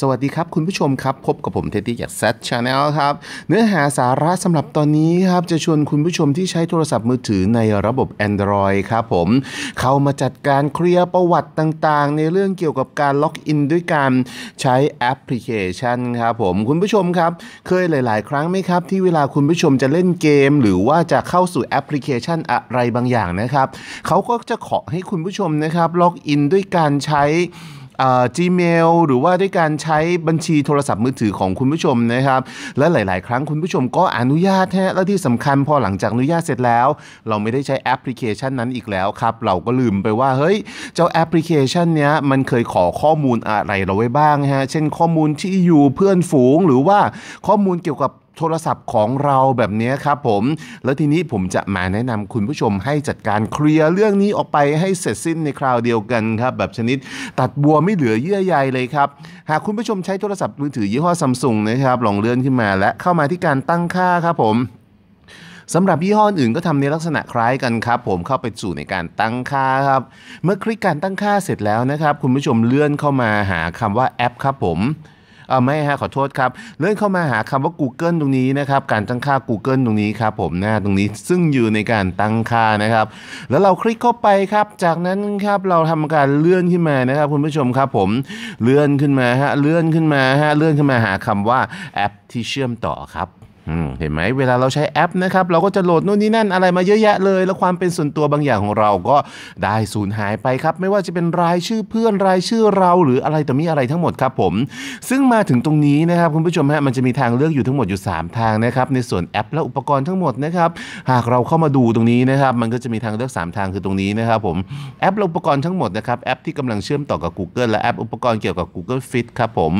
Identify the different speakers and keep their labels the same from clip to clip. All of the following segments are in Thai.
Speaker 1: สวัสดีครับ คุณผู้ชมครับ พบกับผมเท็ดดี้จากแซดชาแนลครับเนื้อหาสาระสำหรับตอนนี้ครับจะชวนคุณผู้ชมที่ใช้โทรศัพท์มือถือในระบบ Android ครับผมเข้ามาจัดการเคลียร์ประวัติต่าง ๆ ในเรื่องเกี่ยวกับการล็อกอินด้วยการใช้แอปพลิเคชันครับผมคุณผู้ชมครับ เคยหลาย ๆ ครั้งไหมครับ ที่เวลาคุณผู้ชมจะเล่นเกม หรือว่าจะเข้าสู่แอปพลิเคชันอะไรบางอย่างนะครับเขาก็จะขอให้คุณผู้ชมนะครับล็อกอินด้วยการใช้จีเมลหรือว่าด้วยการใช้บัญชีโทรศัพท์มือถือของคุณผู้ชมนะครับ และหลาย ๆ ครั้งคุณผู้ชมก็อนุญาตฮะและที่สำคัญพอหลังจากอนุญาตเสร็จแล้ว เราไม่ได้ใช้แอปพลิเคชันนั้นอีกแล้วครับ เราก็ลืมไปว่าเฮ้ย เจ้าแอปพลิเคชันเนี้ยมันเคยขอข้อมูลอะไรเราไว้บ้างฮะเช่นข้อมูลที่อยู่เพื่อนฝูงหรือว่าข้อมูลเกี่ยวกับโทรศัพท์ของเราแบบนี้ครับผมแล้วทีนี้ผมจะมาแนะนำคุณผู้ชมให้จัดการเคลียร์เรื่องนี้ออกไปให้เสร็จสิ้นในคราวเดียวกันครับ แบบชนิดตัดบัวไม่เหลือเยื่อใยเลยครับ หากคุณผู้ชมใช้โทรศัพท์มือถือยี่ห้อซัมซุงนะครับลองเลื่อนขึ้นมาและเข้ามาที่การตั้งค่าครับผมสำหรับยี่ห้ออื่นก็ทำในลักษณะคล้ายกันครับผมเข้าไปสู่ในการตั้งค่าครับ เมื่อคลิกการตั้งค่าเสร็จแล้วนะครับคุณผู้ชมเลื่อนเข้ามาหาคำว่าแอปครับผมเอาไม่ฮะ ขอโทษครับ เลื่อนเข้ามาหาคำว่า Google ตรงนี้นะครับ การตั้งค่า Google ตรงนี้ครับผมหน้าตรงนี้ซึ่งอยู่ในการตั้งค่านะครับ แล้วเราคลิกเข้าไปครับ จากนั้นครับเราทำการเลื่อนขึ้นมานะครับคุณผู้ชมครับ ผมเลื่อนขึ้นมาฮะเลื่อนขึ้นมาฮะเลื่อนขึ้นมาหาคำว่าแอปที่เชื่อมต่อครับเห็นไหม เวลาเราใช้แอปนะครับ เราก็จะโหลดนู่นนี่นั่นอะไรมาเยอะแยะเลย แล้วความเป็นส่วนตัวบางอย่างของเราก็ได้สูญหายไปครับไม่ว่าจะเป็นรายชื่อเพื่อนรายชื่อเราหรืออะไร ต่อมีอะไรทั้งหมดครับผม ซึ่งมาถึงตรงนี้นะครับคุณผู้ชมฮะมันจะมีทางเลือกอยู่ทั้งหมดอยู่ 3 ทางนะครับในส่วนแอปและอุปกรณ์ทั้งหมดนะครับหากเราเข้ามาดูตรงนี้นะครับมันก็จะมีทางเลือก 3 ทางคือตรงนี้นะครับผมแอปและอุปกรณ์ทั้งหมดนะครับแอปที่กำลังเชื่อมต่อกับ Google และแอปอุปกรณ์เกี่ยวกับ Google Fit ครับผม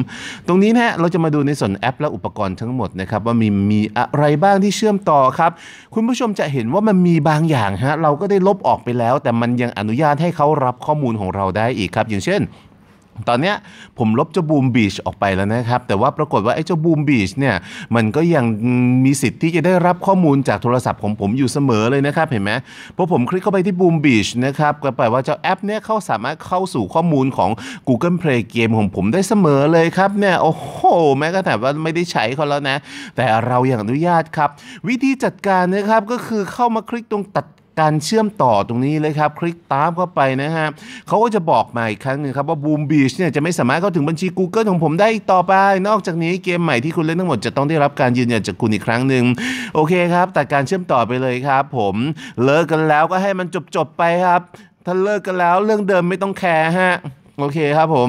Speaker 1: ตรงนี้นะฮะเราจะมาดูในส่วนแอป และอุปกรณ์ทั้งหมดนะครับว่ามีีอะไรบ้างที่เชื่อมต่อครับ คุณผู้ชมจะเห็นว่ามันมีบางอย่างฮะเราก็ได้ลบออกไปแล้วแต่มันยังอนุญาตให้เขารับข้อมูลของเราได้อีกครับอย่างเช่นตอนนี้ผมลบเจ้าบูมบีชออกไปแล้วนะครับ แต่ว่าปรากฏว่า ไอ้เจ้าบูมบีชเนี่ยมันก็ยังมีสิทธิ์ที่จะได้รับข้อมูลจากโทรศัพท์ของผมอยู่เสมอเลยนะครับเห็นไหมพอผมคลิกเข้าไปที่บูมบีชนะครับก็แปลว่าเจ้าแอปเนี่ยเขาสามารถเข้าสู่ข้อมูลของ Google Play เกมของผมได้เสมอเลยครับเนี่ยโอ้โห แม้กระทั่งว่าไม่ได้ใช้เขาแล้วนะ แต่เราอย่างอนุญาตครับ วิธีจัดการนะครับก็คือเข้ามาคลิกตรงตัดการเชื่อมต่อตรงนี้เลยครับ คลิกตาม เข้าไปนะฮะเขาก็จะบอกมาอีกครั้งหนึ่งครับว่า Boom Beach เนี่ยจะไม่สามารถเข้าถึงบัญชี Google ของผมได้อีกต่อไป นอกจากนี้เกมใหม่ที่คุณเล่นทั้งหมดจะต้องได้รับการยืนยันจากคุณอีกครั้งหนึ่งโอเคครับแต่การเชื่อมต่อไปเลยครับ ผมเลิกกันแล้วก็ให้มันจบๆไปครับถ้าเลิกกันแล้วเรื่องเดิมไม่ต้องแคร์ฮะโอเคครับ ผม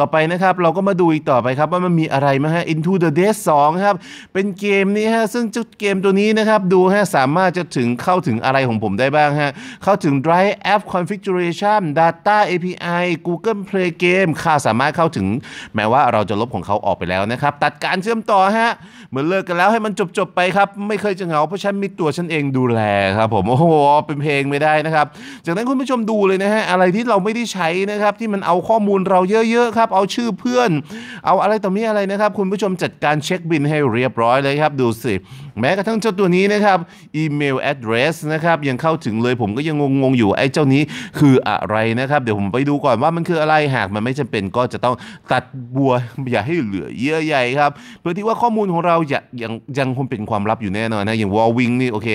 Speaker 1: ต่อไปนะครับ เราก็มาดูอีกต่อไปครับ ว่ามันมีอะไรมาฮะ Into the d e a t h 2ครับ เป็นเกมนี้ฮะ ซึ่งเจเกมตัวนี้นะครับ ดูฮะ สามารถจะถึงเข้าถึงอะไรของผมได้บ้างฮะ เข้าถึง Drive App Configuration Data API Google Play Game ค่าสามารถเข้าถึงแม้ว่าเราจะลบของเขาออกไปแล้วนะครับ ตัดการเชื่อมต่อฮะ เหมือนเลิกกันแล้วให้มันจบ ๆ ไปครับ ไม่เคยจะเหงาเพราะฉันมีตัวฉันเองดูแลครับผมโอ้โห เป็นเพลงไม่ได้นะครับจากนั้นคุณผู้ชมดูเลยนะฮะอะไรที่เราไม่ได้ใช้นะครับที่มันเอาข้อมูลเราเยอะๆครับับเอาชื่อเพื่อน เอาอะไรต่อมีอะไรนะครับคุณผู้ชมจัดการเช็คบินให้เรียบร้อยเลยครับดูสิแม้กระทั่งเจ้าตัวนี้นะครับอีเมลแอดเดรสนะครับยังเข้าถึงเลยผมก็ยังงงๆอยู่ไอ้เจ้านี้คืออะไรนะครับ เดี๋ยวผมไปดูก่อนว่ามันคืออะไรหากมันไม่จำเป็นก็จะต้องตัดบัวอย่าให้เหลือเยอะใหญ่ครับเพื่อที่ว่าข้อมูลของเราจะยังยังคงเป็นความลับอยู่แน่นอนนะอย่างวอลวิงนี่โอเค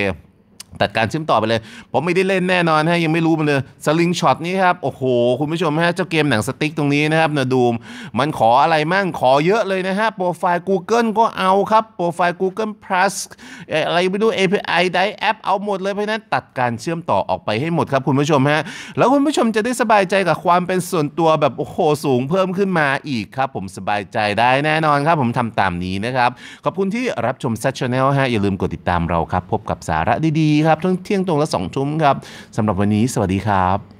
Speaker 1: ตัดการเชื่อมต่อไปเลย ผมไม่ได้เล่นแน่นอนฮะยังไม่รู้มันเลยสลิงช็อตนี้ครับโอ้โห คุณผู้ชมฮะเจ้าเกมหนังสติ๊กตรงนี้นะครับเนดูมมันขออะไรมั่งขอเยอะเลยนะฮะ โปรไฟล์ Google ก็เอาครับโปรไฟล์ Google Plus อะไรไม่รู้ API ได้แอปเอาหมดเลยเพราะนั้นตัดการเชื่อมต่อออกไปให้หมดครับคุณผู้ชมฮะแล้วคุณผู้ชมจะได้สบายใจกับความเป็นส่วนตัวแบบโอ้โหสูงเพิ่มขึ้นมาอีกครับผมสบายใจได้แน่นอนครับผมทำตามนี้นะครับขอบคุณที่รับชม s ซ c h a นแนลฮะอย่าลืมกดติดตามเราครับพบกับสาระดีครับทั้งเที่ยงตรงและสองทุ่มครับสำหรับวันนี้สวัสดีครับ